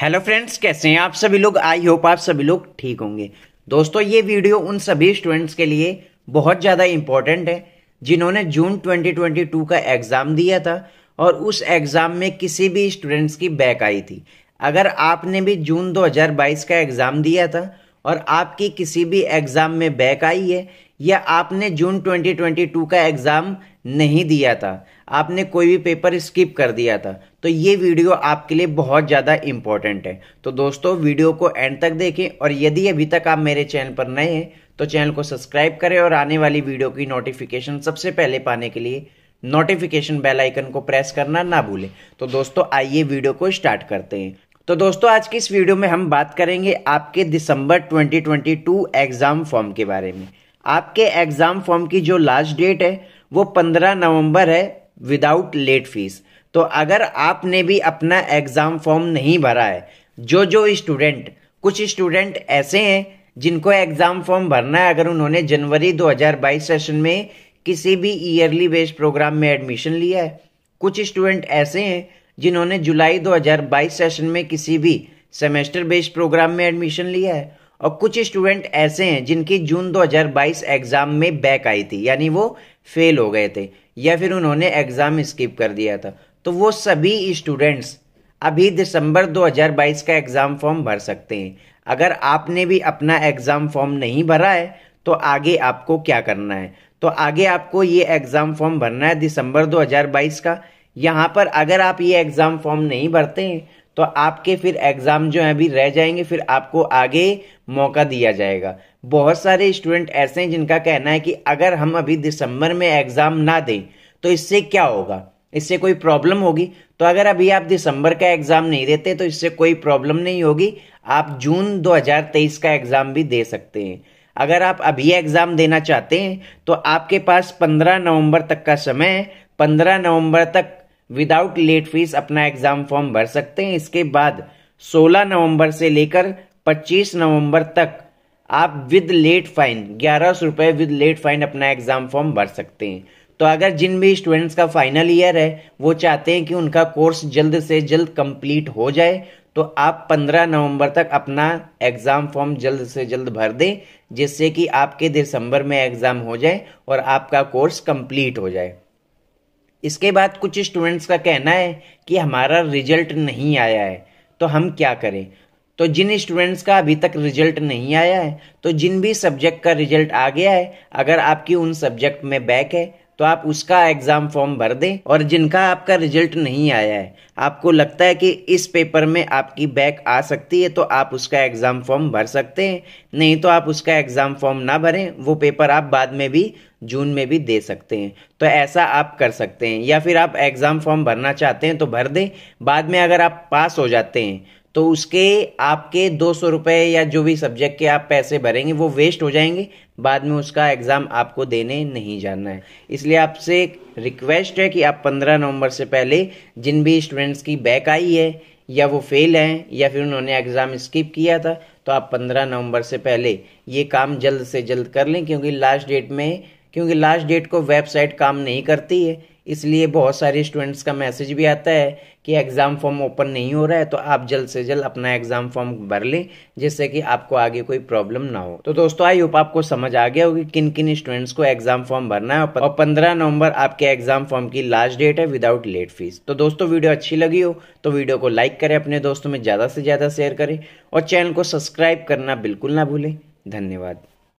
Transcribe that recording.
hello friends कैसे हैं आप सभी लोग आई होप आप सभी लोग ठीक होंगे दोस्तों ये वीडियो उन सभी स्टूडेंट्स के लिए बहुत ज़्यादा इम्पॉर्टेंट है जिन्होंने जून 2022 का एग्ज़ाम दिया था और उस एग्ज़ाम में किसी भी स्टूडेंट्स की बैक आई थी अगर आपने भी जून 2022 का एग्ज़ाम दिया था और आपकी किसी भी एग्ज़ाम में बैक आई है या आपने जून 2022 का एग्ज़ाम नहीं दिया था आपने कोई भी पेपर स्किप कर दिया था तो ये वीडियो आपके लिए बहुत ज़्यादा इम्पॉर्टेंट है तो दोस्तों वीडियो को एंड तक देखें और यदि अभी तक आप मेरे चैनल पर नए हैं तो चैनल को सब्सक्राइब करें और आने वाली वीडियो की नोटिफिकेशन सबसे पहले पाने के लिए नोटिफिकेशन बेल आइकन को प्रेस करना ना भूलें तो दोस्तों आइए वीडियो को स्टार्ट करते हैं तो दोस्तों आज की इस वीडियो में हम बात करेंगे आपके दिसंबर 2022 एग्ज़ाम फॉर्म के बारे में आपके एग्ज़ाम फॉर्म की जो लास्ट डेट है वो पंद्रह नवंबर है विदाउट लेट फीस तो अगर आपने भी अपना एग्ज़ाम फॉर्म नहीं भरा है जो जो स्टूडेंट कुछ स्टूडेंट ऐसे हैं जिनको एग्ज़ाम फॉर्म भरना है अगर उन्होंने जनवरी 2022 सेशन में किसी भी ईयरली बेस्ड प्रोग्राम में एडमिशन लिया है कुछ स्टूडेंट ऐसे हैं जिन्होंने जुलाई 2022 सेशन में किसी भी सेमेस्टर बेस्ड प्रोग्राम में एडमिशन लिया है और कुछ स्टूडेंट ऐसे हैं जिनकी जून 2022 एग्ज़ाम में बैक आई थी यानी वो फेल हो गए थे या फिर उन्होंने एग्ज़ाम स्किप कर दिया था तो वो सभी स्टूडेंट्स अभी दिसंबर 2022 का एग्ज़ाम फॉर्म भर सकते हैं अगर आपने भी अपना एग्ज़ाम फॉर्म नहीं भरा है तो आगे आपको क्या करना है तो आगे आपको ये एग्ज़ाम फॉर्म भरना है दिसंबर 2022 का यहाँ पर अगर आप ये एग्ज़ाम फॉर्म नहीं भरते हैं तो आपके फिर एग्ज़ाम जो है अभी रह जाएंगे फिर आपको आगे मौका दिया जाएगा बहुत सारे स्टूडेंट ऐसे हैं जिनका कहना है कि अगर हम अभी दिसंबर में एग्ज़ाम ना दें तो इससे क्या होगा इससे कोई प्रॉब्लम होगी तो अगर अभी आप दिसंबर का एग्ज़ाम नहीं देते तो इससे कोई प्रॉब्लम नहीं होगी आप जून 2023 का एग्ज़ाम भी दे सकते हैं अगर आप अभी एग्ज़ाम देना चाहते हैं तो आपके पास 15 नवंबर तक का समय है 15 नवंबर तक विदाउट लेट फीस अपना एग्ज़ाम फॉर्म भर सकते हैं इसके बाद 16 नवंबर से लेकर 25 नवंबर तक आप विद लेट फाइन ग्यारह सौ रुपए विद लेट फाइन अपना एग्ज़ाम फॉर्म भर सकते हैं तो अगर जिन भी स्टूडेंट्स का फाइनल ईयर है वो चाहते हैं कि उनका कोर्स जल्द से जल्द कंप्लीट हो जाए तो आप 15 नवंबर तक अपना एग्ज़ाम फॉर्म जल्द से जल्द भर दें जिससे कि आपके दिसंबर में एग्ज़ाम हो जाए और आपका कोर्स कंप्लीट हो जाए इसके बाद कुछ स्टूडेंट्स का कहना है कि हमारा रिजल्ट नहीं आया है तो हम क्या करें तो जिन स्टूडेंट्स का अभी तक रिजल्ट नहीं आया है तो जिन भी सब्जेक्ट का रिजल्ट आ गया है अगर आपकी उन सब्जेक्ट में बैक है तो आप उसका एग्ज़ाम फॉर्म भर दें और जिनका आपका रिजल्ट नहीं आया है आपको लगता है कि इस पेपर में आपकी बैक आ सकती है तो आप उसका एग्ज़ाम फॉर्म भर सकते हैं नहीं तो आप उसका एग्ज़ाम फॉर्म ना भरें वो पेपर आप बाद में भी जून में भी दे सकते हैं तो ऐसा आप कर सकते हैं या फिर आप एग्ज़ाम फॉर्म भरना चाहते हैं तो भर दें बाद में अगर आप पास हो जाते हैं तो उसके आपके दो सौ रुपये या जो भी सब्जेक्ट के आप पैसे भरेंगे वो वेस्ट हो जाएंगे बाद में उसका एग्ज़ाम आपको देने नहीं जाना है इसलिए आपसे रिक्वेस्ट है कि आप पंद्रह नवंबर से पहले जिन भी स्टूडेंट्स की बैक आई है या वो फेल हैं या फिर उन्होंने एग्ज़ाम स्किप किया था तो आप पंद्रह नवंबर से पहले ये काम जल्द से जल्द कर लें क्योंकि लास्ट डेट में क्योंकि लास्ट डेट को वेबसाइट काम नहीं करती है इसलिए बहुत सारे स्टूडेंट्स का मैसेज भी आता है कि एग्ज़ाम फॉर्म ओपन नहीं हो रहा है तो आप जल्द से जल्द अपना एग्ज़ाम फॉर्म भर लें जिससे कि आपको आगे कोई प्रॉब्लम ना हो तो दोस्तों आई होप आपको समझ आ गया होगी किन किन स्टूडेंट्स को एग्ज़ाम फॉर्म भरना है और पंद्रह नवंबर आपके एग्ज़ाम फॉर्म की लास्ट डेट है विदाउट लेट फीस तो दोस्तों वीडियो अच्छी लगी हो तो वीडियो को लाइक करें अपने दोस्तों में ज़्यादा से ज़्यादा शेयर करें और चैनल को सब्सक्राइब करना बिल्कुल ना भूलें धन्यवाद